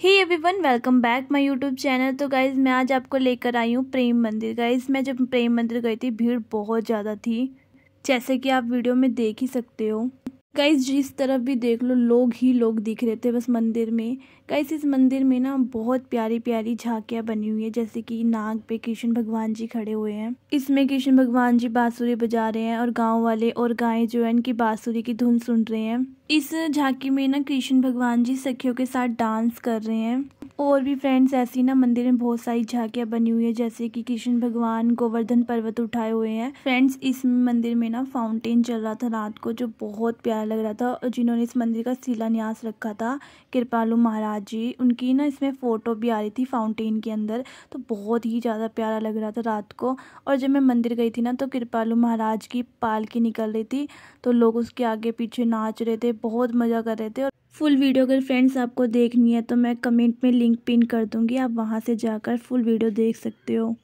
ही वन welcome back my YouTube channel तो guys मैं आज आपको लेकर आई हूँ प्रेम मंदिर गाइज़ मैं जब प्रेम मंदिर गई थी भीड़ बहुत ज़्यादा थी जैसे कि आप वीडियो में देख ही सकते हो गाइस जिस तरफ भी देख लो लोग ही लोग दिख रहे थे बस मंदिर में गाइस इस मंदिर में ना बहुत प्यारी प्यारी झांकियाँ बनी हुई है जैसे कि नाग पे कृष्ण भगवान जी खड़े हुए हैं इसमें कृष्ण भगवान जी बांसुरी बजा रहे हैं और गांव वाले और गायें जो है इनकी बांसुरी की धुन सुन रहे हैं इस झांकी में ना कृष्ण भगवान जी सखियों के साथ डांस कर रहे हैं और भी फ्रेंड्स ऐसी ना मंदिर में बहुत सारी झांकियां बनी हुई है जैसे कि कृष्ण भगवान गोवर्धन पर्वत उठाए हुए हैं फ्रेंड्स इस मंदिर में ना फाउंटेन चल रहा था रात को जो बहुत प्यारा लग रहा था और जिन्होंने इस मंदिर का शिलान्यास रखा था कृपालू महाराज जी उनकी ना इसमें फ़ोटो भी आ रही थी फाउंटेन के अंदर तो बहुत ही ज़्यादा प्यारा लग रहा था रात को और जब मैं मंदिर गई थी ना तो कृपालू महाराज की पालकी निकल रही थी तो लोग उसके आगे पीछे नाच रहे थे बहुत मज़ा कर रहे थे और फुल वीडियो अगर फ्रेंड्स आपको देखनी है तो मैं कमेंट में लिंक लिंक पिन कर दूंगी आप वहां से जाकर फुल वीडियो देख सकते हो